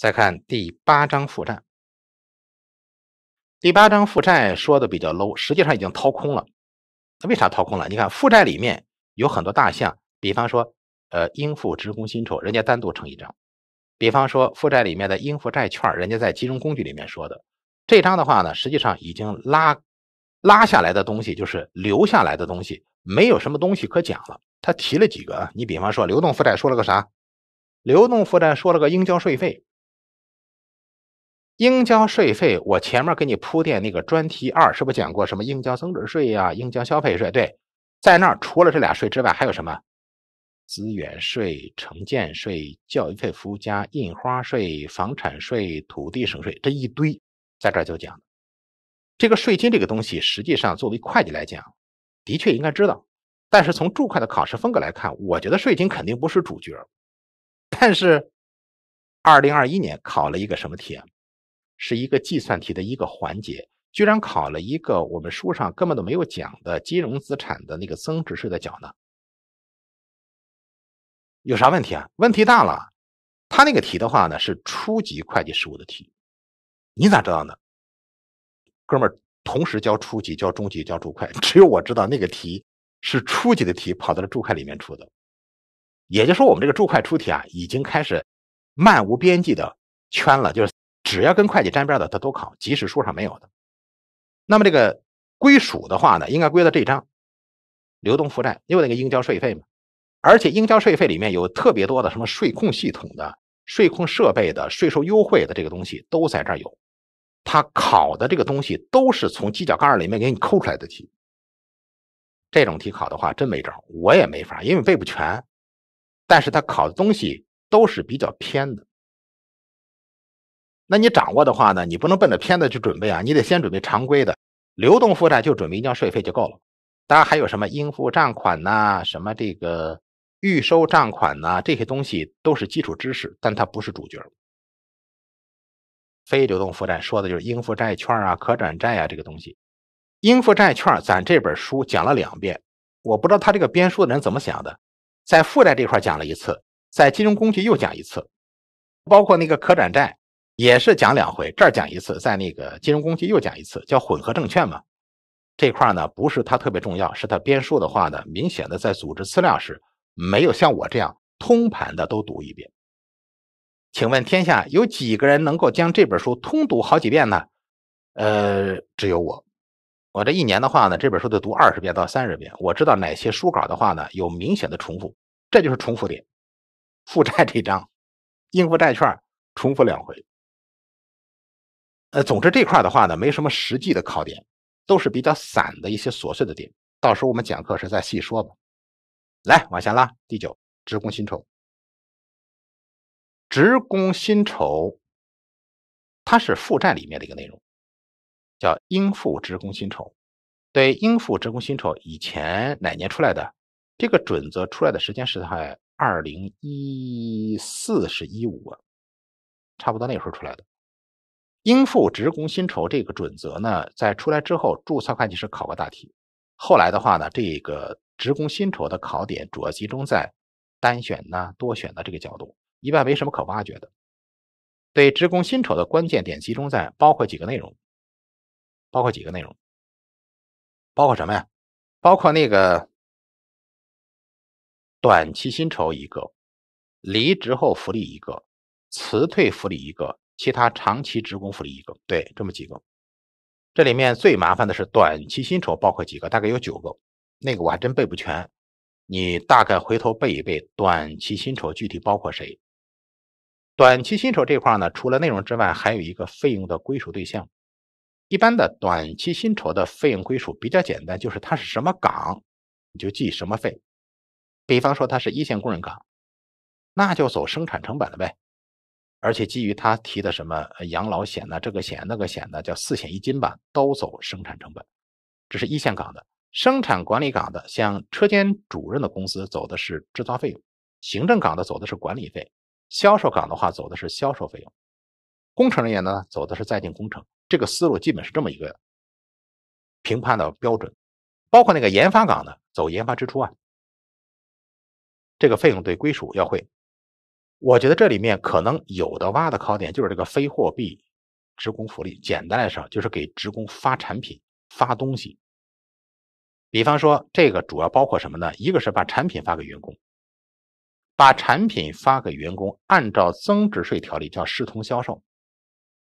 再看第八章负债，第八章负债说的比较 low，实际上已经掏空了。那为啥掏空了？你看负债里面有很多大项，比方说，呃，应付职工薪酬，人家单独成一张；，比方说负债里面的应付债券，人家在金融工具里面说的。这张的话呢，实际上已经拉拉下来的东西，就是留下来的东西，没有什么东西可讲了。他提了几个，你比方说流动负债说了个啥？流动负债说了个应交税费。应交税费，我前面给你铺垫那个专题二是不是讲过什么应交增值税呀、应交消费税？对，在那儿除了这俩税之外，还有什么资源税、城建税、教育费附加、印花税、房产税、土地省税这一堆，在这儿就讲这个税金这个东西，实际上作为会计来讲，的确应该知道。但是从注会的考试风格来看，我觉得税金肯定不是主角。但是，二零二一年考了一个什么题？啊？是一个计算题的一个环节，居然考了一个我们书上根本都没有讲的金融资产的那个增值税的缴呢？有啥问题啊？问题大了！他那个题的话呢，是初级会计实务的题，你咋知道呢？哥们儿，同时教初级、教中级、教注会，只有我知道那个题是初级的题跑到了注会里面出的，也就是说，我们这个注会出题啊，已经开始漫无边际的圈了，就是。只要跟会计沾边的，他都考，即使书上没有的。那么这个归属的话呢，应该归到这一章，流动负债，因为那个应交税费嘛。而且应交税费里面有特别多的什么税控系统的、税控设备的、税收优惠的这个东西都在这儿有。他考的这个东西都是从犄角旮旯里面给你抠出来的题。这种题考的话真没招，我也没法，因为背不全。但是他考的东西都是比较偏的。那你掌握的话呢？你不能奔着偏的去准备啊，你得先准备常规的流动负债，就准备交税费就够了。当然还有什么应付账款呐，什么这个预收账款呐，这些东西都是基础知识，但它不是主角。非流动负债说的就是应付债券啊、可转债啊这个东西。应付债券咱这本书讲了两遍，我不知道他这个编书的人怎么想的，在负债这块讲了一次，在金融工具又讲一次，包括那个可转债。也是讲两回，这儿讲一次，在那个金融工具又讲一次，叫混合证券嘛。这块呢，不是它特别重要，是它编书的话呢，明显的在组织资料时没有像我这样通盘的都读一遍。请问天下有几个人能够将这本书通读好几遍呢？呃，只有我。我这一年的话呢，这本书得读二十遍到三十遍。我知道哪些书稿的话呢，有明显的重复，这就是重复点。负债这张，应付债券重复两回。呃，总之这块的话呢，没什么实际的考点，都是比较散的一些琐碎的点。到时候我们讲课时再细说吧。来，往下拉。第九，职工薪酬。职工薪酬，它是负债里面的一个内容，叫应付职工薪酬。对，应付职工薪酬以前哪年出来的？这个准则出来的时间是在二零一四，是一五，差不多那时候出来的。应付职工薪酬这个准则呢，在出来之后，注册会计师考个大题。后来的话呢，这个职工薪酬的考点主要集中在单选呢、多选的这个角度，一般没什么可挖掘的。对职工薪酬的关键点集中在包括几个内容，包括几个内容，包括什么呀？包括那个短期薪酬一个，离职后福利一个，辞退福利一个。其他长期职工福利一个，对，这么几个。这里面最麻烦的是短期薪酬，包括几个，大概有九个。那个我还真背不全，你大概回头背一背，短期薪酬具体包括谁？短期薪酬这块呢，除了内容之外，还有一个费用的归属对象。一般的短期薪酬的费用归属比较简单，就是它是什么岗，你就记什么费。比方说，它是一线工人岗，那就走生产成本了呗。而且基于他提的什么养老险呢？这个险那个险呢？叫四险一金吧，都走生产成本。这是一线岗的，生产管理岗的，像车间主任的工资走的是制造费用；行政岗的走的是管理费；销售岗的话走的是销售费用；工程人员呢走的是在建工程。这个思路基本是这么一个评判的标准。包括那个研发岗的走研发支出啊，这个费用对归属要会。我觉得这里面可能有的挖的考点就是这个非货币职工福利，简单来说就是给职工发产品、发东西。比方说，这个主要包括什么呢？一个是把产品发给员工，把产品发给员工，按照增值税条例叫视同销售，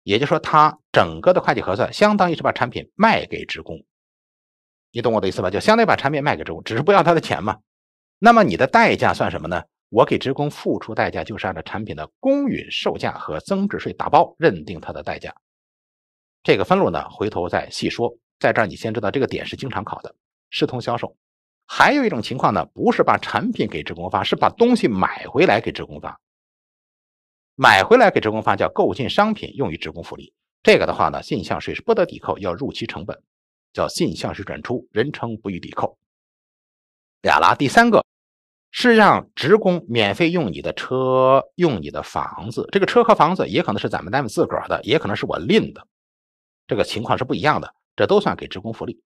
也就是说，它整个的会计核算相当于是把产品卖给职工，你懂我的意思吧？就相当于把产品卖给职工，只是不要他的钱嘛。那么你的代价算什么呢？我给职工付出代价，就是按照产品的公允售价和增值税打包认定它的代价。这个分录呢，回头再细说。在这儿你先知道这个点是经常考的，视同销售。还有一种情况呢，不是把产品给职工发，是把东西买回来给职工发。买回来给职工发叫购进商品用于职工福利，这个的话呢，进项税是不得抵扣，要入其成本，叫进项税转出，人称不予抵扣。俩拉第三个。是让职工免费用你的车、用你的房子。这个车和房子也可能是咱们单位自个儿的，也可能是我另的，这个情况是不一样的。这都算给职工福利。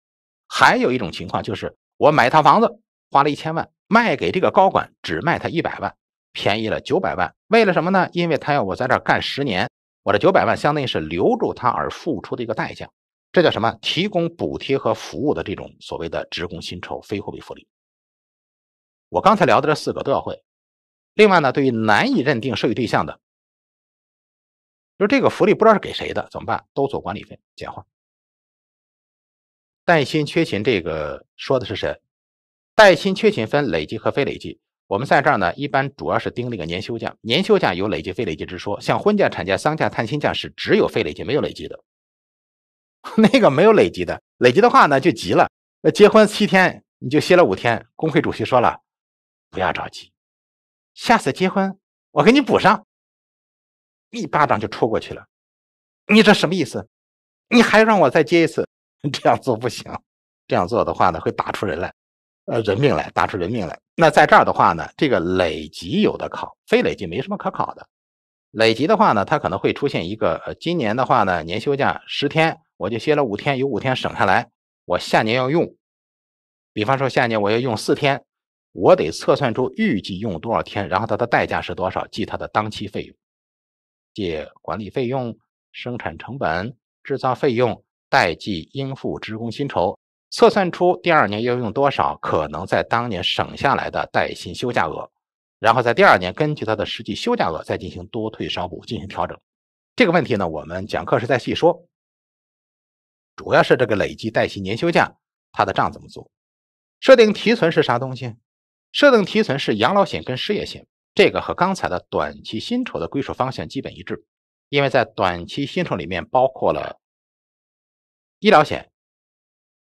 还有一种情况就是，我买一套房子，花了一千万，卖给这个高管，只卖他一百万，便宜了九百万。为了什么呢？因为他要我在这儿干十年，我这九百万相当于是留住他而付出的一个代价。这叫什么？提供补贴和服务的这种所谓的职工薪酬、非货币福利。我刚才聊的这四个都要会，另外呢，对于难以认定受益对象的，就是这个福利不知道是给谁的，怎么办？都做管理费简化。带薪缺勤这个说的是谁？带薪缺勤分累积和非累积。我们在这儿呢，一般主要是盯那个年休假，年休假有累积、非累积之说。像婚假、产假、丧假、探亲假是只有非累积，没有累积的。那个没有累积的，累积的话呢就急了。结婚七天你就歇了五天，工会主席说了。不要着急，下次结婚我给你补上。一巴掌就戳过去了，你这什么意思？你还让我再接一次？这样做不行，这样做的话呢，会打出人来，呃，人命来，打出人命来。那在这儿的话呢，这个累积有的考，非累积没什么可考的。累积的话呢，它可能会出现一个，呃，今年的话呢，年休假十天，我就歇了五天，有五天省下来，我下年要用。比方说，下年我要用四天。我得测算出预计用多少天，然后它的代价是多少，记它的当期费用，借管理费用、生产成本、制造费用、代计应付职工薪酬。测算出第二年要用多少，可能在当年省下来的带薪休假额，然后在第二年根据它的实际休假额再进行多退少补进行调整。这个问题呢，我们讲课是再细说，主要是这个累计带薪年休假它的账怎么做，设定提存是啥东西？设定提存是养老险跟失业险，这个和刚才的短期薪酬的归属方向基本一致，因为在短期薪酬里面包括了医疗险、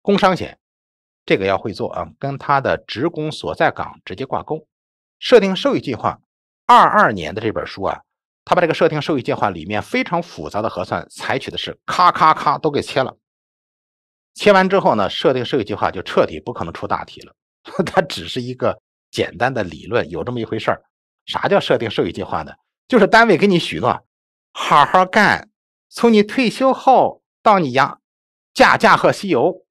工伤险，这个要会做啊，跟他的职工所在岗直接挂钩。设定受益计划，二二年的这本书啊，他把这个设定受益计划里面非常复杂的核算，采取的是咔咔咔都给切了，切完之后呢，设定受益计划就彻底不可能出大题了，它只是一个。简单的理论有这么一回事儿，啥叫设定受益计划呢？就是单位给你许诺，好好干，从你退休后到你呀，驾驾鹤西游，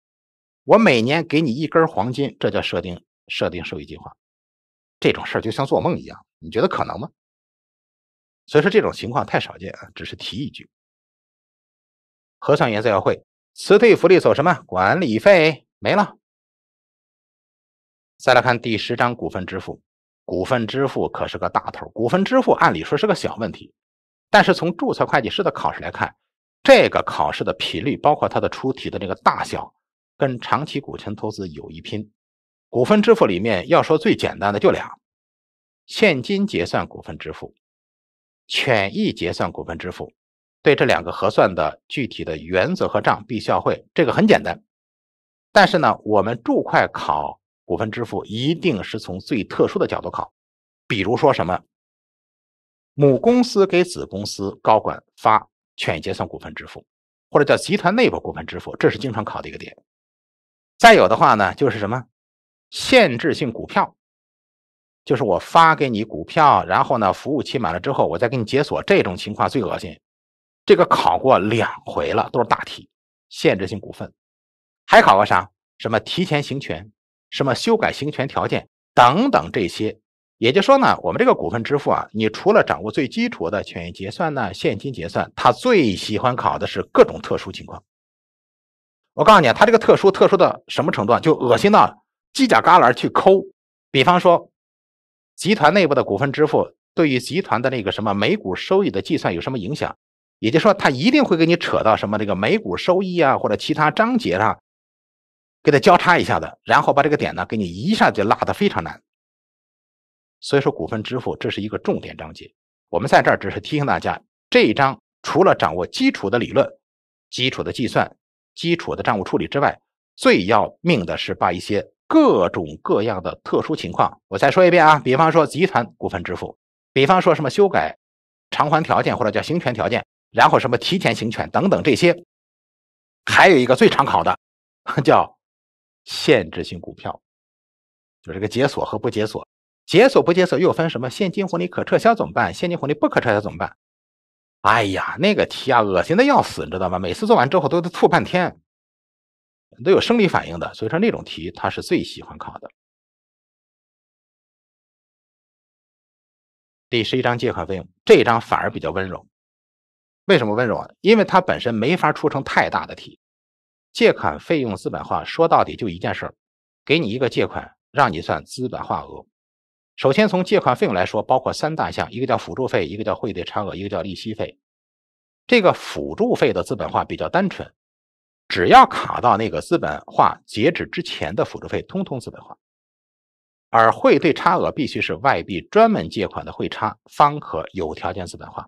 我每年给你一根黄金，这叫设定设定受益计划。这种事儿就像做梦一样，你觉得可能吗？所以说这种情况太少见啊，只是提一句。核算原则要会，辞退福利走什么管理费没了。再来看第十章股份支付，股份支付可是个大头。股份支付按理说是个小问题，但是从注册会计师的考试来看，这个考试的频率，包括它的出题的这个大小，跟长期股权投资有一拼。股份支付里面要说最简单的就俩：现金结算股份支付、权益结算股份支付。对这两个核算的具体的原则和账，必须要会。这个很简单，但是呢，我们注会考。股份支付一定是从最特殊的角度考，比如说什么，母公司给子公司高管发权益结算股份支付，或者叫集团内部股份支付，这是经常考的一个点。再有的话呢，就是什么限制性股票，就是我发给你股票，然后呢服务期满了之后，我再给你解锁，这种情况最恶心。这个考过两回了，都是大题。限制性股份还考过啥？什么提前行权？什么修改行权条件等等这些，也就说呢，我们这个股份支付啊，你除了掌握最基础的权益结算呢、现金结算，他最喜欢考的是各种特殊情况。我告诉你，他这个特殊特殊的什么程度，就恶心到犄角旮旯去抠。比方说，集团内部的股份支付对于集团的那个什么每股收益的计算有什么影响？也就是说，他一定会给你扯到什么这个每股收益啊，或者其他章节上。给它交叉一下子，然后把这个点呢给你一下就拉的非常难，所以说股份支付这是一个重点章节。我们在这儿只是提醒大家，这一章除了掌握基础的理论、基础的计算、基础的账务处理之外，最要命的是把一些各种各样的特殊情况。我再说一遍啊，比方说集团股份支付，比方说什么修改偿还条件或者叫行权条件，然后什么提前行权等等这些，还有一个最常考的叫。限制性股票，就是个解锁和不解锁，解锁不解锁又分什么现金红利可撤销怎么办？现金红利不可撤销怎么办？哎呀，那个题啊，恶心的要死，你知道吗？每次做完之后都得吐半天，都有生理反应的。所以说那种题他是最喜欢考的。第十一章借款费用这一章反而比较温柔，为什么温柔啊？因为它本身没法出成太大的题。借款费用资本化，说到底就一件事儿，给你一个借款，让你算资本化额。首先从借款费用来说，包括三大项，一个叫辅助费，一个叫汇兑差额，一个叫利息费。这个辅助费的资本化比较单纯，只要卡到那个资本化截止之前的辅助费，通通资本化。而汇兑差额必须是外币专门借款的汇差，方可有条件资本化。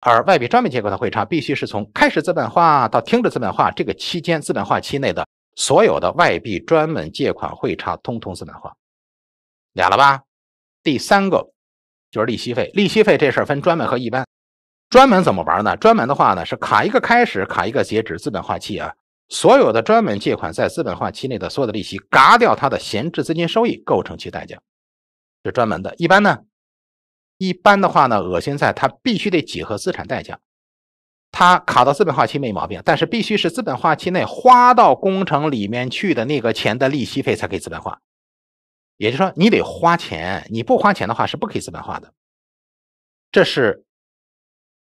而外币专门借款的汇差，必须是从开始资本化到停止资本化这个期间，资本化期内的所有的外币专门借款汇差，通通资本化，俩了吧？第三个就是利息费，利息费这事儿分专门和一般。专门怎么玩呢？专门的话呢，是卡一个开始，卡一个截止资本化期啊，所有的专门借款在资本化期内的所有的利息，嘎掉它的闲置资金收益，构成其代价，是专门的。一般呢？一般的话呢，恶心在它必须得结合资产代价，它卡到资本化期没毛病，但是必须是资本化期内花到工程里面去的那个钱的利息费才可以资本化，也就是说你得花钱，你不花钱的话是不可以资本化的。这是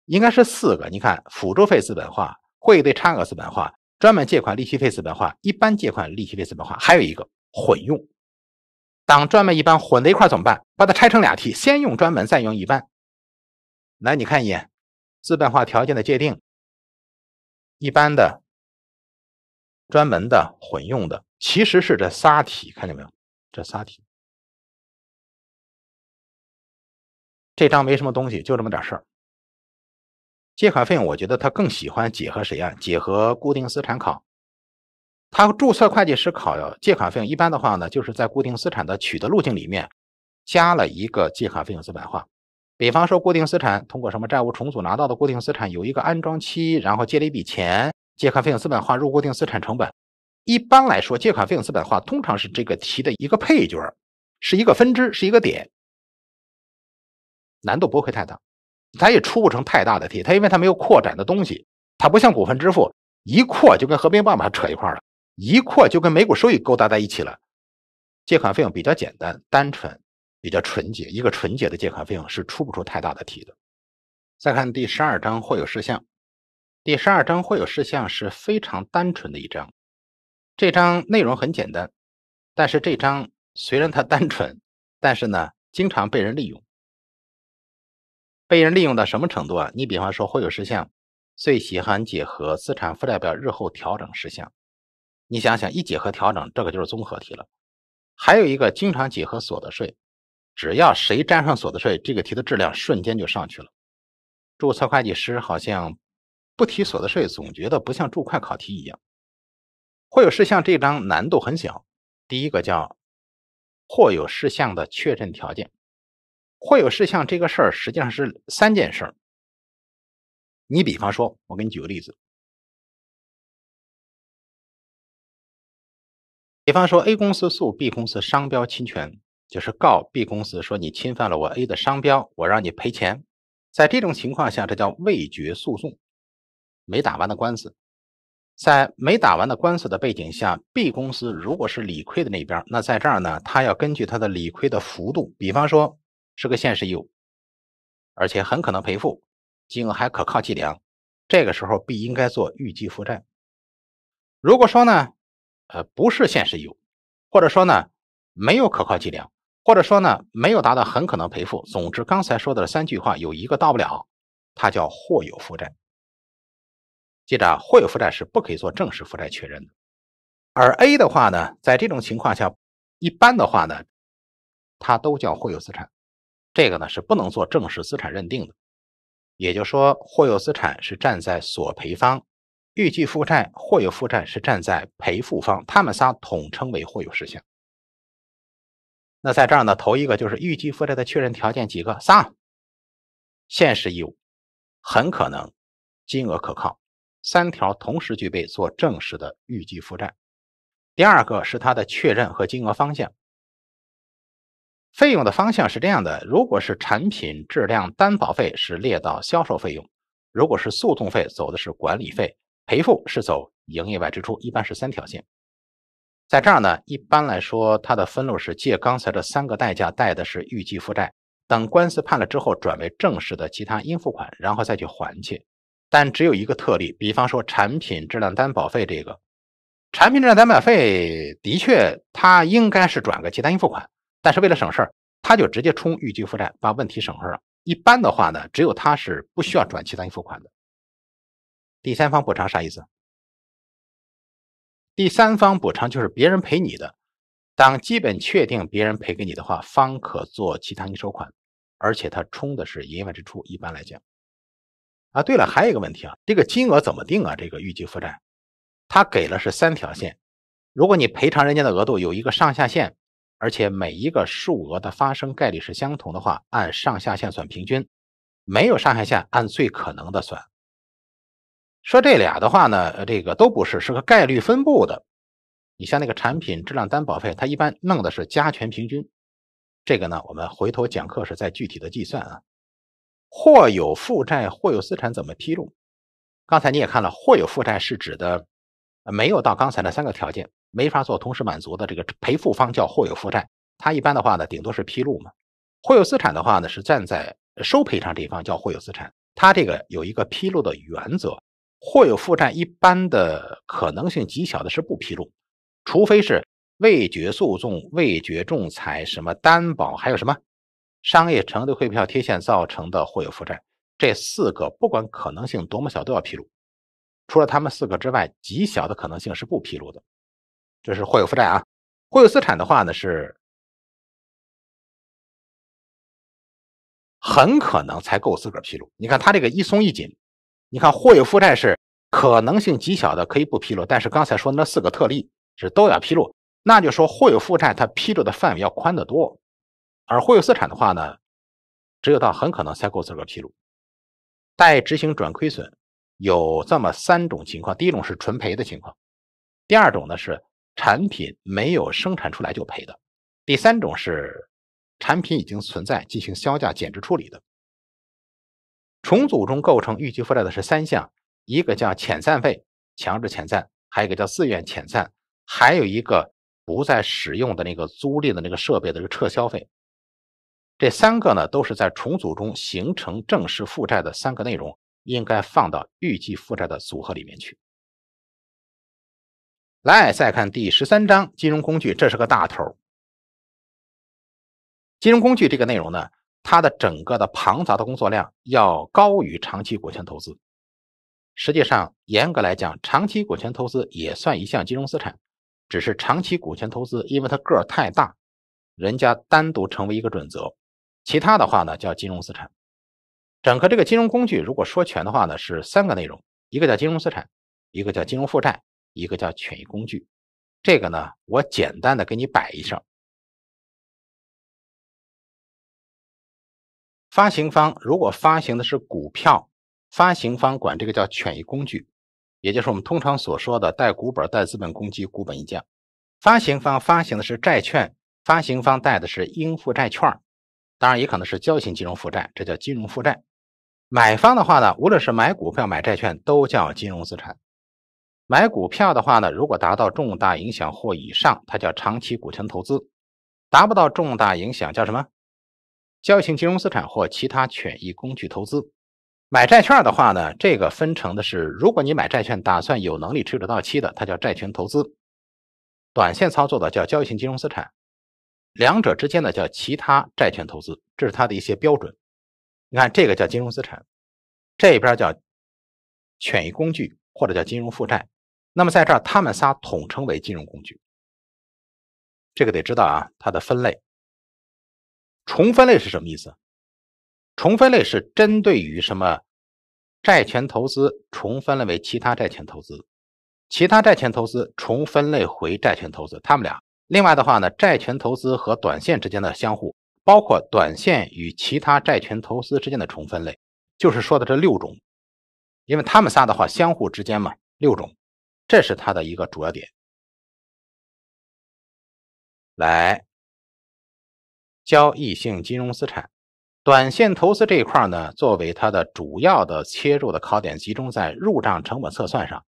应该是四个，你看辅助费资本化，会议差额资本化，专门借款利息费资本化，一般借款利息费资本化，还有一个混用。当专门一般混在一块怎么办？把它拆成俩题，先用专门，再用一般。来，你看一眼资本化条件的界定，一般的、专门的、混用的，其实是这仨题，看见没有？这仨题。这章没什么东西，就这么点事儿。借款费用，我觉得他更喜欢结合谁啊？结合固定资产考。他注册会计师考借款费用，一般的话呢，就是在固定资产的取得路径里面加了一个借款费用资本化。比方说，固定资产通过什么债务重组拿到的固定资产，有一个安装期，然后借了一笔钱，借款费用资本化入固定资产成本。一般来说，借款费用资本化通常是这个题的一个配角，是一个分支，是一个点，难度不会太大，咱也出不成太大的题。它因为它没有扩展的东西，它不像股份支付一扩就跟合并办法扯一块了。一扩就跟每股收益勾搭在一起了，借款费用比较简单、单纯，比较纯洁。一个纯洁的借款费用是出不出太大的题的。再看第十二章或有事项，第十二章会有事项是非常单纯的一章，这章内容很简单，但是这章虽然它单纯，但是呢，经常被人利用。被人利用到什么程度啊？你比方说，会有事项，最喜欢结合资产负债表日后调整事项。你想想，一结合调整，这个就是综合题了。还有一个经常结合所得税，只要谁沾上所得税，这个题的质量瞬间就上去了。注册会计师好像不提所得税，总觉得不像注会考题一样。或有事项这张章难度很小，第一个叫或有事项的确认条件。或有事项这个事儿实际上是三件事儿。你比方说，我给你举个例子。比方说，A 公司诉 B 公司商标侵权，就是告 B 公司说你侵犯了我 A 的商标，我让你赔钱。在这种情况下，这叫未决诉讼，没打完的官司。在没打完的官司的背景下，B 公司如果是理亏的那边，那在这儿呢，他要根据他的理亏的幅度，比方说是个现实义务，而且很可能赔付金额还可靠计量，这个时候 B 应该做预计负债。如果说呢？呃，不是现实有，或者说呢，没有可靠计量，或者说呢，没有达到很可能赔付。总之，刚才说的三句话有一个到不了，它叫或有负债。记着，或有负债是不可以做正式负债确认的。而 A 的话呢，在这种情况下，一般的话呢，它都叫或有资产，这个呢是不能做正式资产认定的。也就是说，或有资产是站在索赔方。预计负债或有负债是站在赔付方，他们仨统称为或有事项。那在这儿呢，头一个就是预计负债的确认条件几个：三，现实义务，很可能，金额可靠，三条同时具备做正式的预计负债。第二个是它的确认和金额方向，费用的方向是这样的：如果是产品质量担保费是列到销售费用；如果是诉讼费走的是管理费。赔付是走营业外支出，一般是三条线。在这儿呢，一般来说，它的分路是借刚才这三个代价，贷的是预计负债。等官司判了之后，转为正式的其他应付款，然后再去还去。但只有一个特例，比方说产品质量担保费这个，产品质量担保费的确，它应该是转个其他应付款，但是为了省事儿，它就直接冲预计负债，把问题省事儿了。一般的话呢，只有它是不需要转其他应付款的。第三方补偿啥意思？第三方补偿就是别人赔你的，当基本确定别人赔给你的话，方可做其他应收款，而且它充的是营业外支出。一般来讲，啊，对了，还有一个问题啊，这个金额怎么定啊？这个预计负债，它给了是三条线，如果你赔偿人家的额度有一个上下限，而且每一个数额的发生概率是相同的话，按上下限算平均；没有上下限，按最可能的算。说这俩的话呢，这个都不是，是个概率分布的。你像那个产品质量担保费，它一般弄的是加权平均。这个呢，我们回头讲课时再具体的计算啊。或有负债、或有资产怎么披露？刚才你也看了，或有负债是指的没有到刚才那三个条件，没法做同时满足的。这个赔付方叫或有负债，它一般的话呢，顶多是披露嘛。或有资产的话呢，是站在收赔偿这一方叫或有资产，它这个有一个披露的原则。或有负债一般的可能性极小的，是不披露，除非是未决诉讼、未决仲裁、什么担保，还有什么商业承兑汇票贴现造成的或有负债，这四个不管可能性多么小，都要披露。除了他们四个之外，极小的可能性是不披露的。这是或有负债啊。或有资产的话呢，是很可能才够资格披露。你看它这个一松一紧。你看，或有负债是可能性极小的，可以不披露；但是刚才说那四个特例是都要披露。那就说，或有负债它披露的范围要宽得多，而或有资产的话呢，只有到很可能才够资格披露。待执行转亏损有这么三种情况：第一种是纯赔的情况；第二种呢是产品没有生产出来就赔的；第三种是产品已经存在进行销价减值处理的。重组中构成预计负债的是三项，一个叫遣散费，强制遣散；还有一个叫自愿遣散；还有一个不再使用的那个租赁的那个设备的这个撤销费。这三个呢，都是在重组中形成正式负债的三个内容，应该放到预计负债的组合里面去。来，再看第十三章金融工具，这是个大头。金融工具这个内容呢？它的整个的庞杂的工作量要高于长期股权投资。实际上，严格来讲，长期股权投资也算一项金融资产，只是长期股权投资因为它个儿太大，人家单独成为一个准则。其他的话呢，叫金融资产。整个这个金融工具，如果说全的话呢，是三个内容：一个叫金融资产，一个叫金融负债，一个叫权益工具。这个呢，我简单的给你摆一下。发行方如果发行的是股票，发行方管这个叫权益工具，也就是我们通常所说的带股本、带资本公积、股本溢价。发行方发行的是债券，发行方带的是应付债券，当然也可能是交行金融负债，这叫金融负债。买方的话呢，无论是买股票、买债券，都叫金融资产。买股票的话呢，如果达到重大影响或以上，它叫长期股权投资；达不到重大影响，叫什么？交易型金融资产或其他权益工具投资，买债券的话呢，这个分成的是，如果你买债券打算有能力持有到期的，它叫债权投资；短线操作的叫交易型金融资产；两者之间的叫其他债权投资，这是它的一些标准。你看，这个叫金融资产，这边叫权益工具或者叫金融负债。那么在这儿，他们仨统称为金融工具，这个得知道啊，它的分类。重分类是什么意思？重分类是针对于什么？债权投资重分类为其他债权投资，其他债权投资重分类回债权投资，他们俩。另外的话呢，债权投资和短线之间的相互，包括短线与其他债权投资之间的重分类，就是说的这六种，因为他们仨的话相互之间嘛，六种，这是他的一个主要点。来。交易性金融资产，短线投资这一块呢，作为它的主要的切入的考点，集中在入账成本测算上。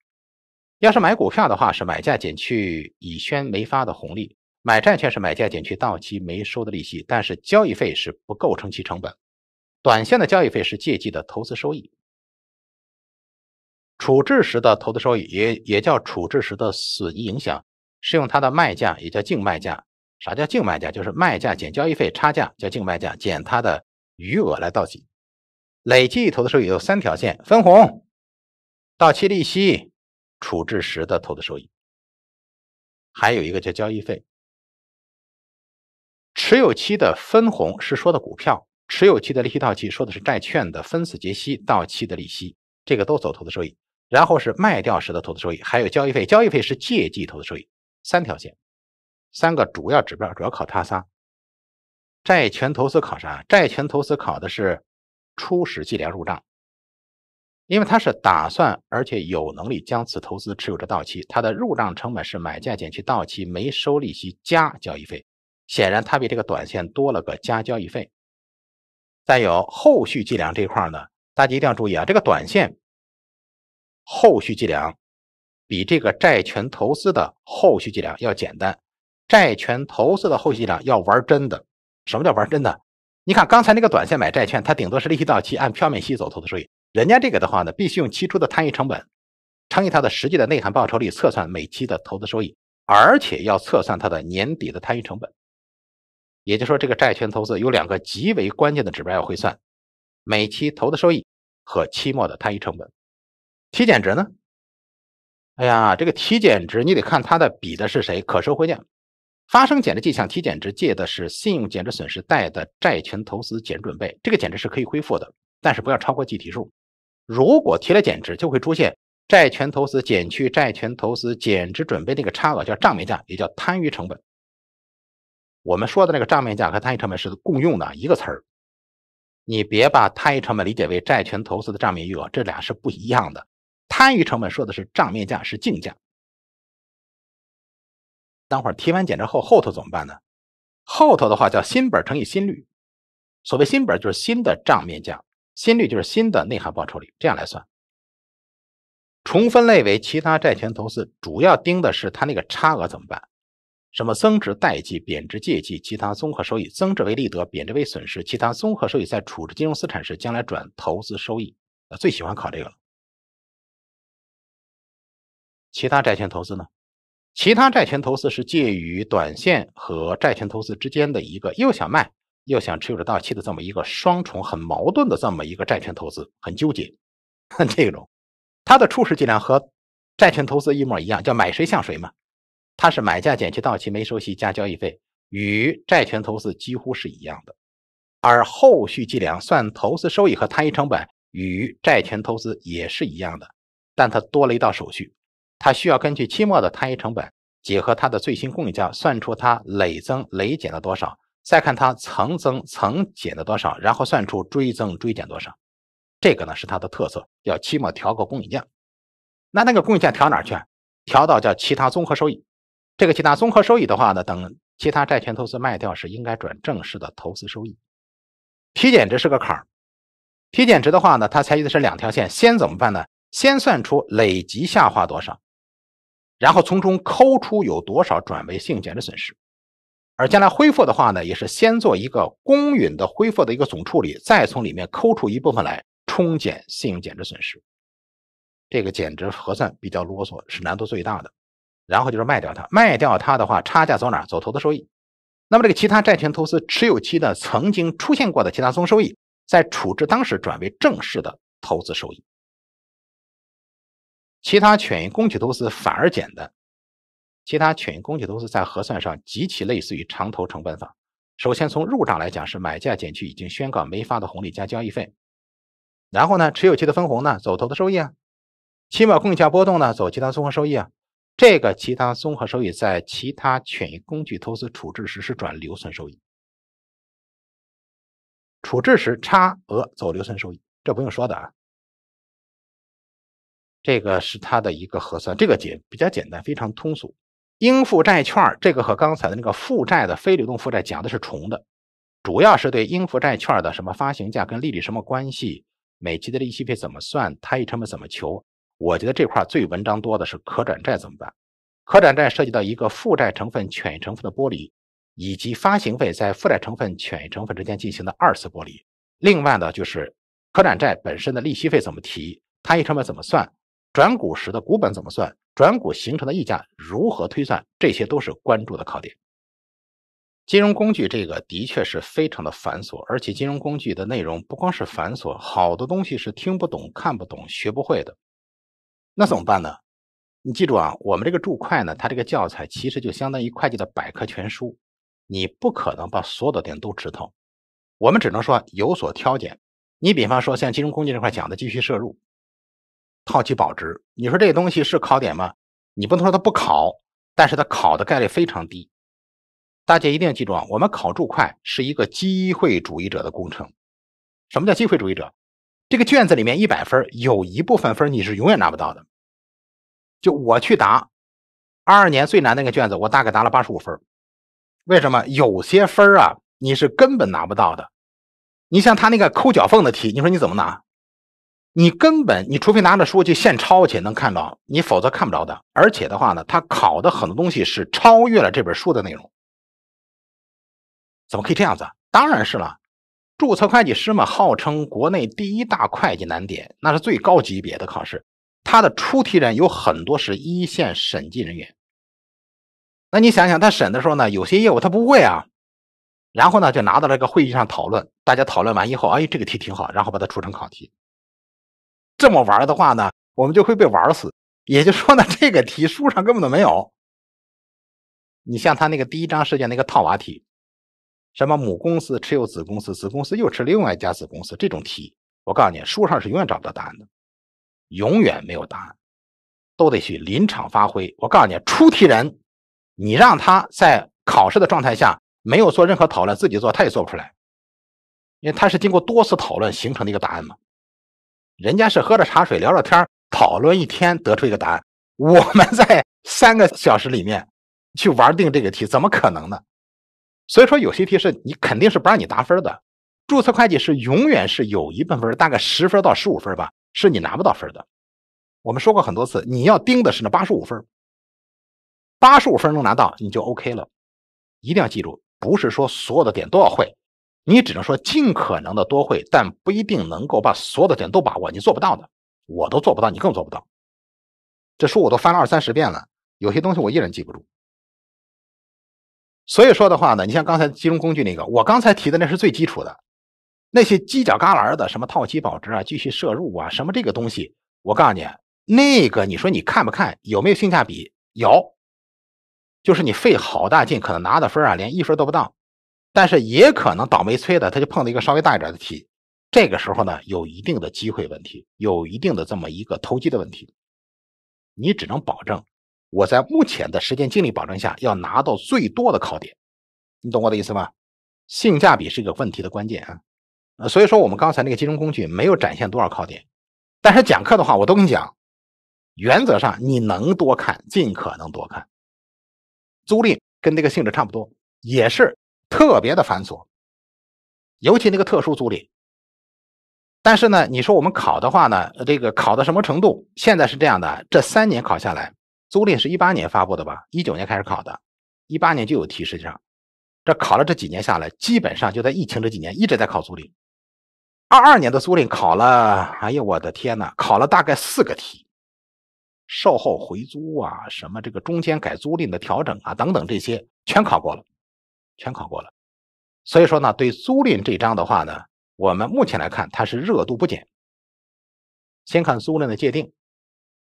要是买股票的话，是买价减去已宣没发的红利；买债券是买价减去到期没收的利息。但是交易费是不构成其成本，短线的交易费是借记的投资收益，处置时的投资收益也也叫处置时的损益影响，是用它的卖价也叫净卖价。啥叫净卖价？就是卖价减交易费差价叫净卖价，减它的余额来到期。累计投资收益有三条线：分红、到期利息、处置时的投资收益。还有一个叫交易费。持有期的分红是说的股票，持有期的利息到期说的是债券的分次结息到期的利息，这个都走投资收益。然后是卖掉时的投资收益，还有交易费。交易费是借记投资收益，三条线。三个主要指标，主要考它仨。债权投资考啥？债权投资考的是初始计量入账，因为他是打算而且有能力将此投资持有的到期，它的入账成本是买价减去到期没收利息加交易费。显然，它比这个短线多了个加交易费。再有后续计量这块呢，大家一定要注意啊，这个短线后续计量比这个债权投资的后续计量要简单。债权投资的后期呢，要玩真的。什么叫玩真的？你看刚才那个短线买债券，它顶多是利息到期按票面息走投资收益。人家这个的话呢，必须用期初的摊余成本乘以它的实际的内涵报酬率，测算每期的投资收益，而且要测算它的年底的摊余成本。也就是说，这个债权投资有两个极为关键的指标要会算：每期投资收益和期末的摊余成本。体减值呢？哎呀，这个体减值你得看它的比的是谁，可收回价。发生减值迹象提减值，借的是信用减值损失，贷的债权投资减值准备。这个减值是可以恢复的，但是不要超过计提数。如果提了减值，就会出现债权投资减去债权投资减值准备那个差额，叫账面价，也叫摊余成本。我们说的那个账面价和摊余成本是共用的一个词儿，你别把摊余成本理解为债权投资的账面余额，这俩是不一样的。摊余成本说的是账面价，是净价。等会儿提完减值后，后头怎么办呢？后头的话叫新本乘以新率。所谓新本就是新的账面价，新率就是新的内涵报酬率，这样来算。重分类为其他债权投资，主要盯的是它那个差额怎么办？什么增值贷记、贬值借记、其他综合收益，增值为利得，贬值为损失，其他综合收益在处置金融资产时，将来转投资收益。最喜欢考这个了。其他债权投资呢？其他债权投资是介于短线和债权投资之间的一个，又想卖又想持有着到期的这么一个双重很矛盾的这么一个债权投资，很纠结 这种。它的初始计量和债权投资一模一样，叫买谁像谁嘛，它是买价减去到期没收息加交易费，与债权投资几乎是一样的。而后续计量算投资收益和摊余成本与债权投资也是一样的，但它多了一道手续。它需要根据期末的摊余成本，结合它的最新供应价，算出它累增累减了多少，再看它层增层减了多少，然后算出追增追减多少。这个呢是它的特色，要期末调个供应价。那那个供应价调哪儿去？调到叫其他综合收益。这个其他综合收益的话呢，等其他债权投资卖掉时，应该转正式的投资收益。体减值是个坎儿。体减值的话呢，它采取的是两条线，先怎么办呢？先算出累计下滑多少。然后从中抠出有多少转为信用减值损失，而将来恢复的话呢，也是先做一个公允的恢复的一个总处理，再从里面抠出一部分来冲减信用减值损失。这个减值核算比较啰嗦，是难度最大的。然后就是卖掉它，卖掉它的话，差价走哪？走投资收益。那么这个其他债权投资持有期的曾经出现过的其他综收益，在处置当时转为正式的投资收益。其他权益工具投资反而简单，其他权益工具投资在核算上极其类似于长投成本法。首先从入账来讲是买价减去已经宣告没发的红利加交易费，然后呢，持有期的分红呢，走投资收益啊；期末公允价波动呢，走其他综合收益啊。这个其他综合收益在其他权益工具投资处置时是转留存收益，处置时差额走留存收益，这不用说的啊。这个是它的一个核算，这个简比较简单，非常通俗。应付债券这个和刚才的那个负债的非流动负债讲的是重的，主要是对应付债券的什么发行价跟利率什么关系，每期的利息费怎么算，摊余成本怎么求？我觉得这块最文章多的是可转债怎么办？可转债涉及到一个负债成分、权益成分的剥离，以及发行费在负债成分、权益成分之间进行的二次剥离。另外呢，就是可转债本身的利息费怎么提，摊余成本怎么算？转股时的股本怎么算？转股形成的溢价如何推算？这些都是关注的考点。金融工具这个的确是非常的繁琐，而且金融工具的内容不光是繁琐，好多东西是听不懂、看不懂、学不会的。那怎么办呢？你记住啊，我们这个注会呢，它这个教材其实就相当于会计的百科全书，你不可能把所有的点都吃透，我们只能说有所挑拣。你比方说像金融工具这块讲的继续摄入。套期保值，你说这东西是考点吗？你不能说它不考，但是它考的概率非常低。大家一定记住啊，我们考注会是一个机会主义者的工程。什么叫机会主义者？这个卷子里面一百分，有一部分分你是永远拿不到的。就我去答二二年最难那个卷子，我大概答了八十五分。为什么？有些分啊，你是根本拿不到的。你像他那个抠脚缝的题，你说你怎么拿？你根本你除非拿着书去现抄去能看到，你否则看不着的。而且的话呢，他考的很多东西是超越了这本书的内容，怎么可以这样子？当然是了。注册会计师嘛，号称国内第一大会计难点，那是最高级别的考试。他的出题人有很多是一线审计人员。那你想想，他审的时候呢，有些业务他不会啊，然后呢就拿到这个会议上讨论，大家讨论完以后，哎，这个题挺好，然后把它出成考题。这么玩的话呢，我们就会被玩死。也就说呢，这个题书上根本都没有。你像他那个第一章事件那个套娃题，什么母公司持有子公司，子公司又持另外一家子公司这种题，我告诉你，书上是永远找不到答案的，永远没有答案，都得去临场发挥。我告诉你，出题人，你让他在考试的状态下没有做任何讨论，自己做他也做不出来，因为他是经过多次讨论形成的一个答案嘛。人家是喝着茶水聊着天讨论一天得出一个答案，我们在三个小时里面去玩定这个题，怎么可能呢？所以说有些题是你肯定是不让你拿分的。注册会计是永远是有一部分分，大概十分到十五分吧，是你拿不到分的。我们说过很多次，你要盯的是那八十五分，八十五分能拿到你就 OK 了。一定要记住，不是说所有的点都要会。你只能说尽可能的多会，但不一定能够把所有的点都把握，你做不到的，我都做不到，你更做不到。这书我都翻了二三十遍了，有些东西我依然记不住。所以说的话呢，你像刚才金融工具那个，我刚才提的那是最基础的，那些犄角旮旯的什么套期保值啊、继续摄入啊，什么这个东西，我告诉你，那个你说你看不看？有没有性价比？有，就是你费好大劲，可能拿的分啊，连一分都不到。但是也可能倒霉催的，他就碰到一个稍微大一点的题，这个时候呢，有一定的机会问题，有一定的这么一个投机的问题。你只能保证我在目前的时间精力保证下，要拿到最多的考点，你懂我的意思吗？性价比是一个问题的关键啊。呃，所以说我们刚才那个金融工具没有展现多少考点，但是讲课的话，我都跟你讲，原则上你能多看，尽可能多看。租赁跟这个性质差不多，也是。特别的繁琐，尤其那个特殊租赁。但是呢，你说我们考的话呢，这个考到什么程度？现在是这样的，这三年考下来，租赁是一八年发布的吧？一九年开始考的，一八年就有提，实际上，这考了这几年下来，基本上就在疫情这几年一直在考租赁。二二年的租赁考了，哎呀，我的天哪，考了大概四个题，售后回租啊，什么这个中间改租赁的调整啊，等等这些全考过了。全考过了，所以说呢，对租赁这章的话呢，我们目前来看它是热度不减。先看租赁的界定，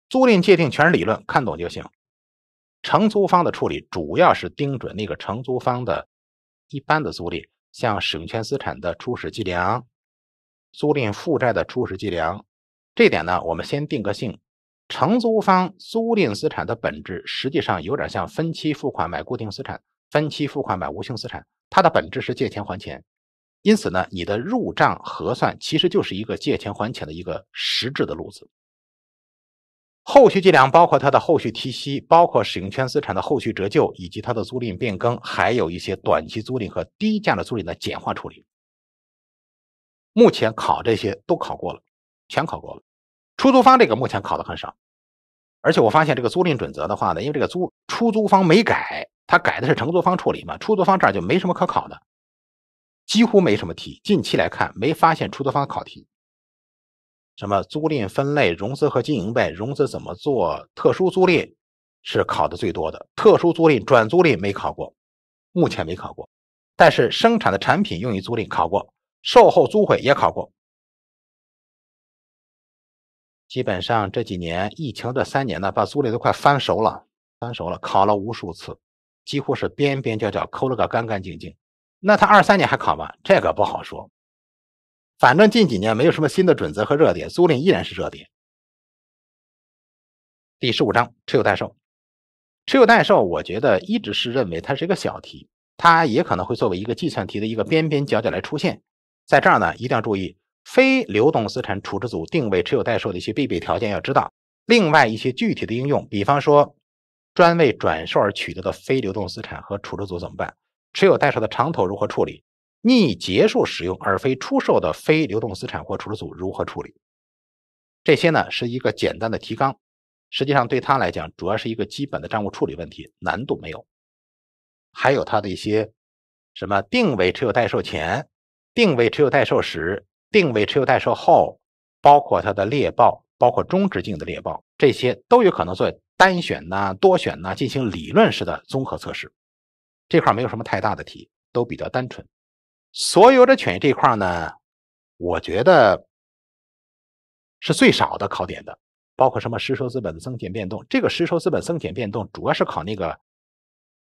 租赁界定全是理论，看懂就行。承租方的处理主要是盯准那个承租方的一般的租赁，像使用权资产的初始计量，租赁负债的初始计量，这点呢，我们先定个性。承租方租赁资产的本质，实际上有点像分期付款买固定资产。分期付款买无形资产，它的本质是借钱还钱，因此呢，你的入账核算其实就是一个借钱还钱的一个实质的路子。后续计量包括它的后续提息，包括使用权资产的后续折旧，以及它的租赁变更，还有一些短期租赁和低价的租赁的简化处理。目前考这些都考过了，全考过了。出租方这个目前考的很少，而且我发现这个租赁准则的话呢，因为这个租出租方没改。他改的是承租方处理嘛？出租方这儿就没什么可考的，几乎没什么题。近期来看，没发现出租方考题。什么租赁分类、融资和经营呗？融资怎么做？特殊租赁是考的最多的。特殊租赁、转租赁没考过，目前没考过。但是生产的产品用于租赁考过，售后租回也考过。基本上这几年，疫情这三年呢，把租赁都快翻熟了，翻熟了，考了无数次。几乎是边边角角抠了个干干净净，那他二三年还考吗？这个不好说。反正近几年没有什么新的准则和热点，租赁依然是热点。第十五章持有待售，持有待售，我觉得一直是认为它是一个小题，它也可能会作为一个计算题的一个边边角角来出现。在这儿呢，一定要注意非流动资产处置组定位持有待售的一些必备条件，要知道另外一些具体的应用，比方说。专为转售而取得的非流动资产和处置组怎么办？持有待售的长投如何处理？逆结束使用而非出售的非流动资产或处置组如何处理？这些呢是一个简单的提纲，实际上对他来讲主要是一个基本的账务处理问题，难度没有。还有他的一些什么定为持有待售前、定为持有待售时、定为持有待售后，包括它的猎豹，包括中直径的猎豹，这些都有可能做。单选呢，多选呢，进行理论式的综合测试，这块没有什么太大的题，都比较单纯。所有的权益这块呢，我觉得是最少的考点的，包括什么实收资本的增减变动。这个实收资本增减变动主要是考那个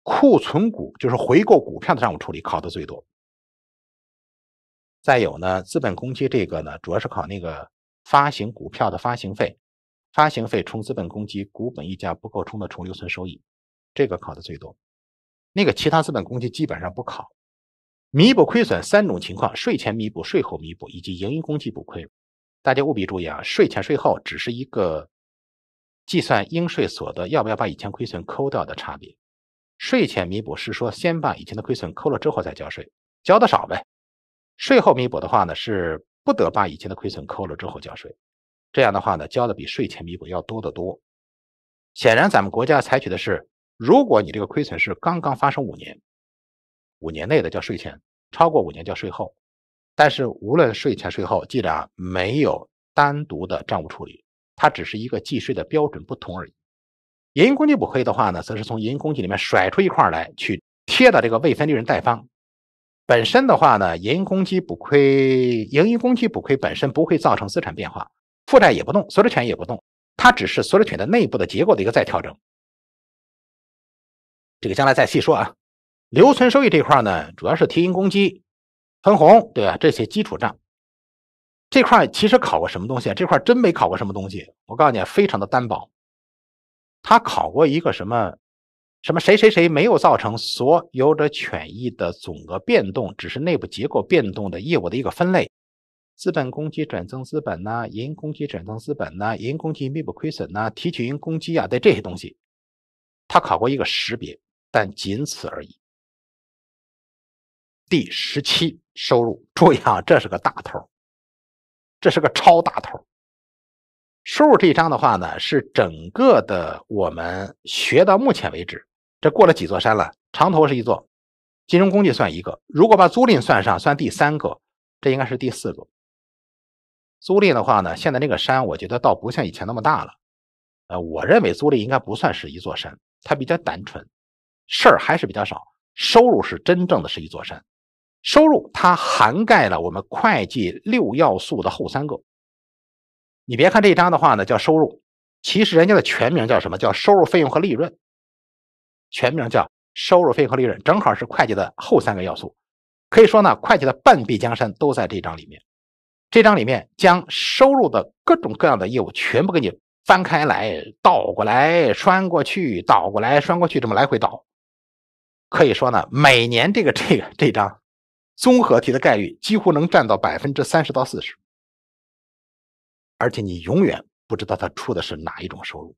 库存股，就是回购股票的账务处理考的最多。再有呢，资本公积这个呢，主要是考那个发行股票的发行费。发行费冲资本公积，股本溢价不够冲的冲留存收益，这个考的最多。那个其他资本公积基本上不考。弥补亏损三种情况：税前弥补、税后弥补以及盈余公积补亏。大家务必注意啊，税前税后只是一个计算应税所得要不要把以前亏损扣掉的差别。税前弥补是说先把以前的亏损扣了之后再交税，交的少呗。税后弥补的话呢，是不得把以前的亏损扣了之后交税。这样的话呢，交的比税前弥补要多得多。显然，咱们国家采取的是，如果你这个亏损是刚刚发生五年，五年内的叫税前，超过五年叫税后。但是无论税前税后，记着啊，没有单独的账务处理，它只是一个计税的标准不同而已。盈余公积补亏的话呢，则是从盈余公积里面甩出一块来，去贴到这个未分利润贷方。本身的话呢，盈余公积补亏，盈余公积补亏本身不会造成资产变化。负债也不动，所有权也不动，它只是所有权的内部的结构的一个再调整。这个将来再细说啊。留存收益这块呢，主要是提盈公积、分红，对吧？这些基础账，这块其实考过什么东西啊？这块真没考过什么东西。我告诉你，非常的单薄。他考过一个什么什么谁谁谁，没有造成所有者权益的总额变动，只是内部结构变动的业务的一个分类。资本公积转增资本呐，盈公积转增资本呐，盈公积弥补亏损呐，提取盈公积啊，对这些东西，他考过一个识别，但仅此而已。第十七收入，注意啊，这是个大头，这是个超大头。收入这一章的话呢，是整个的我们学到目前为止，这过了几座山了？长头是一座，金融工具算一个，如果把租赁算上，算第三个，这应该是第四个。租赁的话呢，现在那个山我觉得倒不像以前那么大了。呃，我认为租赁应该不算是一座山，它比较单纯，事儿还是比较少。收入是真正的是一座山，收入它涵盖了我们会计六要素的后三个。你别看这一章的话呢叫收入，其实人家的全名叫什么叫收入费用和利润，全名叫收入费用和利润，正好是会计的后三个要素。可以说呢，会计的半壁江山都在这一章里面。这章里面将收入的各种各样的业务全部给你翻开来，倒过来，穿过去，倒过来，穿过去，这么来回倒。可以说呢，每年这个这个这章综合题的概率几乎能占到百分之三十到四十。而且你永远不知道它出的是哪一种收入。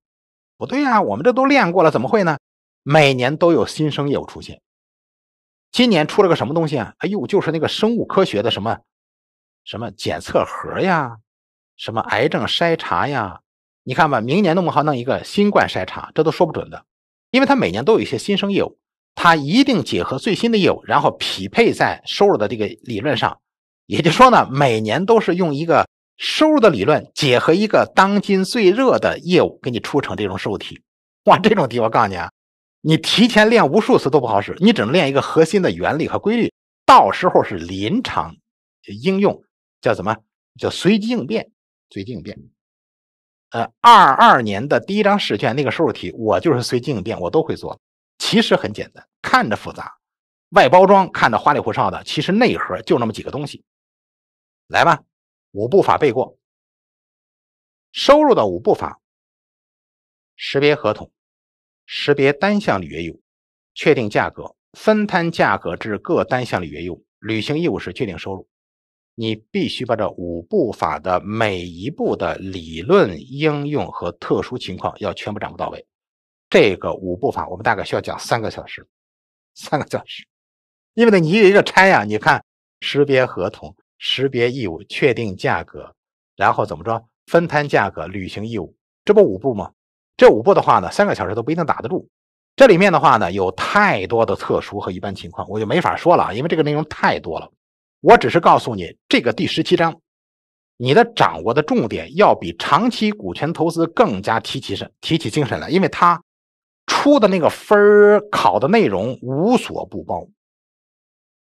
不对呀，我们这都练过了，怎么会呢？每年都有新生业务出现。今年出了个什么东西啊？哎呦，就是那个生物科学的什么？什么检测盒呀，什么癌症筛查呀？你看吧，明年弄不好弄一个新冠筛查，这都说不准的。因为他每年都有一些新生业务，他一定结合最新的业务，然后匹配在收入的这个理论上。也就是说呢，每年都是用一个收入的理论，结合一个当今最热的业务，给你出成这种受题。哇，这种题我告诉你啊，你提前练无数次都不好使，你只能练一个核心的原理和规律。到时候是临场应用。叫什么？叫随机应变，随机应变。呃，二二年的第一张试卷那个收入题，我就是随机应变，我都会做。其实很简单，看着复杂，外包装看着花里胡哨的，其实内核就那么几个东西。来吧，五步法背过。收入的五步法：识别合同，识别单项履约义务，确定价格，分摊价格至各单项履约义务，履行义务时确定收入。你必须把这五步法的每一步的理论应用和特殊情况要全部掌握到位。这个五步法，我们大概需要讲三个小时，三个小时。因为呢，你一个拆呀，你看识别合同、识别义务、确定价格，然后怎么着分摊价格、履行义务，这不五步吗？这五步的话呢，三个小时都不一定打得住。这里面的话呢，有太多的特殊和一般情况，我就没法说了，因为这个内容太多了。我只是告诉你，这个第十七章，你的掌握的重点要比长期股权投资更加提起神、提起精神来，因为它出的那个分儿考的内容无所不包。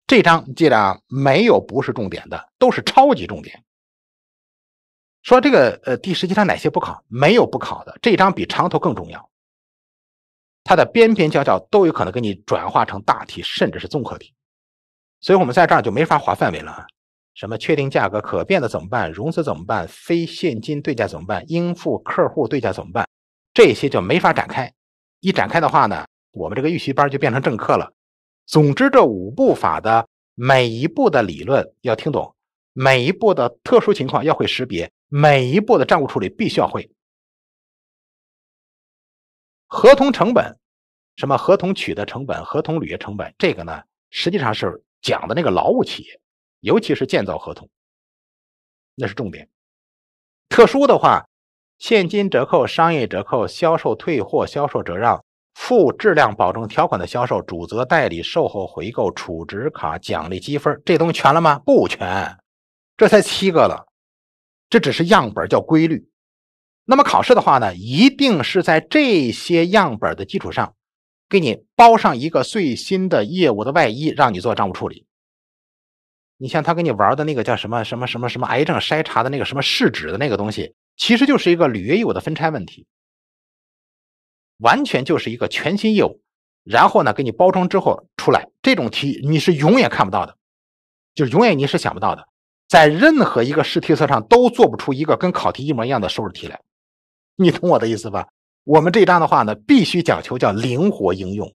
这章记得啊，没有不是重点的，都是超级重点。说这个呃，第十七章哪些不考？没有不考的，这章比长投更重要。它的边边角角都有可能给你转化成大题，甚至是综合题。所以我们在这儿就没法划范围了，什么确定价格可变的怎么办？融资怎么办？非现金对价怎么办？应付客户对价怎么办？这些就没法展开。一展开的话呢，我们这个预习班就变成正课了。总之，这五步法的每一步的理论要听懂，每一步的特殊情况要会识别，每一步的账务处理必须要会。合同成本，什么合同取得成本、合同履约成本，这个呢，实际上是。讲的那个劳务企业，尤其是建造合同，那是重点。特殊的话，现金折扣、商业折扣、销售退货、销售折让、附质量保证条款的销售、主责代理、售后回购、储值卡、奖励积分，这东西全了吗？不全，这才七个了。这只是样本，叫规律。那么考试的话呢，一定是在这些样本的基础上。给你包上一个最新的业务的外衣，让你做账务处理。你像他给你玩的那个叫什么什么什么什么癌症筛查的那个什么试纸的那个东西，其实就是一个履约义务的分拆问题，完全就是一个全新业务。然后呢，给你包装之后出来，这种题你是永远看不到的，就是永远你是想不到的，在任何一个试题册上都做不出一个跟考题一模一样的收入题来。你懂我的意思吧？我们这一章的话呢，必须讲求叫灵活应用，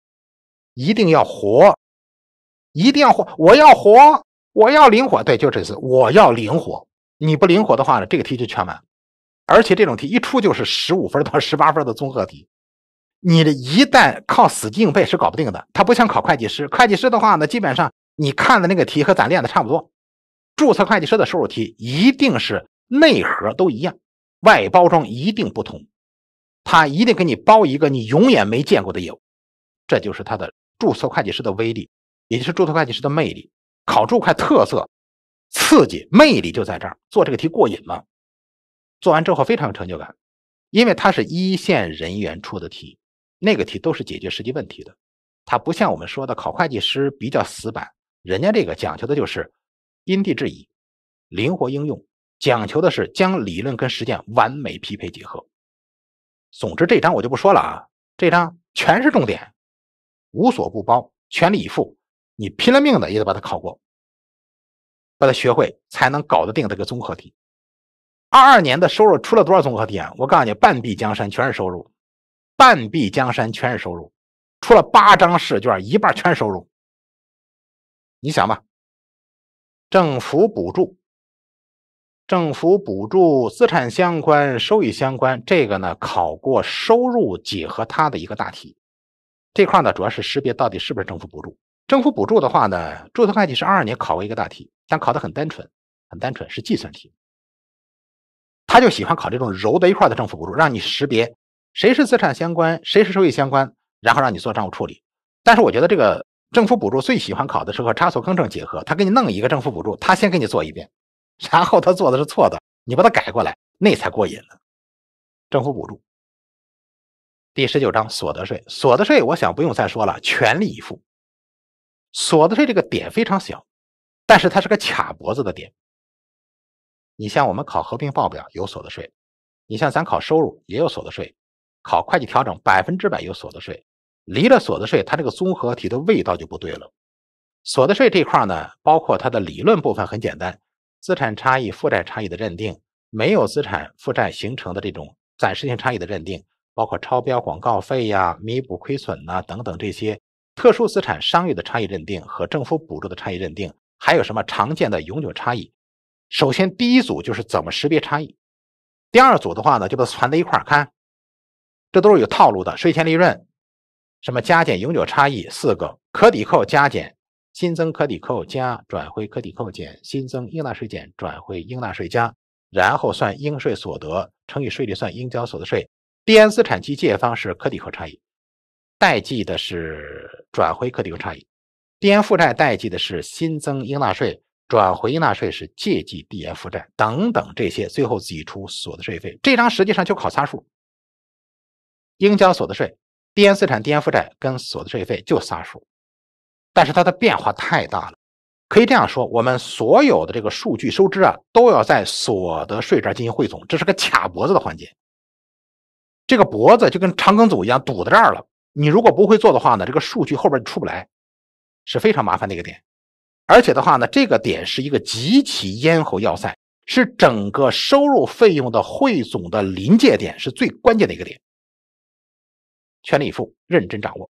一定要活，一定要活，我要活，我要灵活，对，就这次我要灵活。你不灵活的话呢，这个题就全完而且这种题一出就是十五分到十八分的综合题，你的一旦靠死记硬背是搞不定的。他不像考会计师，会计师的话呢，基本上你看的那个题和咱练的差不多。注册会计师的收入题一定是内核都一样，外包装一定不同。他一定给你包一个你永远没见过的业务，这就是他的注册会计师的威力，也就是注册会计师的魅力。考注会特色、刺激、魅力就在这儿。做这个题过瘾吗？做完之后非常有成就感，因为他是一线人员出的题，那个题都是解决实际问题的。他不像我们说的考会计师比较死板，人家这个讲究的就是因地制宜、灵活应用，讲求的是将理论跟实践完美匹配结合。总之，这章我就不说了啊，这章全是重点，无所不包，全力以赴，你拼了命的也得把它考过，把它学会才能搞得定这个综合题。二二年的收入出了多少综合题啊？我告诉你，半壁江山全是收入，半壁江山全是收入，出了八张试卷，一半全是收入。你想吧，政府补助。政府补助、资产相关、收益相关，这个呢考过收入几何它的一个大题。这块呢主要是识别到底是不是政府补助。政府补助的话呢，注册会计是二二年考过一个大题，但考的很单纯，很单纯是计算题。他就喜欢考这种揉在一块的政府补助，让你识别谁是资产相关，谁是收益相关，然后让你做账务处理。但是我觉得这个政府补助最喜欢考的是和差错更正结合，他给你弄一个政府补助，他先给你做一遍。然后他做的是错的，你把它改过来，那才过瘾呢。政府补助，第十九章所得税，所得税我想不用再说了，全力以赴。所得税这个点非常小，但是它是个卡脖子的点。你像我们考合并报表有所得税，你像咱考收入也有所得税，考会计调整百分之百有所得税。离了所得税，它这个综合体的味道就不对了。所得税这块呢，包括它的理论部分很简单。资产差异、负债差异的认定，没有资产负债形成的这种暂时性差异的认定，包括超标广告费呀、弥补亏损呐等等这些特殊资产商誉的差异认定和政府补助的差异认定，还有什么常见的永久差异？首先第一组就是怎么识别差异，第二组的话呢就把它攒在一块儿看，这都是有套路的。税前利润，什么加减永久差异四个可抵扣加减。新增可抵扣加转回可抵扣减新增应纳税减转回应纳税加，然后算应税所得乘以税率算应交所得税。D N 资产期借方是可抵扣差异，代记的是转回可抵扣差异。D N 负债代记的是新增应纳税，转回应纳税是借记 D N 负债等等这些，最后挤出所得税费。这张实际上就考仨数，应交所得税、D N 资产、D N 负债跟所得税费就仨数。但是它的变化太大了，可以这样说，我们所有的这个数据收支啊，都要在所得税这儿进行汇总，这是个卡脖子的环节。这个脖子就跟长梗阻一样堵在这儿了。你如果不会做的话呢，这个数据后边就出不来，是非常麻烦的一个点。而且的话呢，这个点是一个极其咽喉要塞，是整个收入费用的汇总的临界点，是最关键的一个点。全力以赴，认真掌握。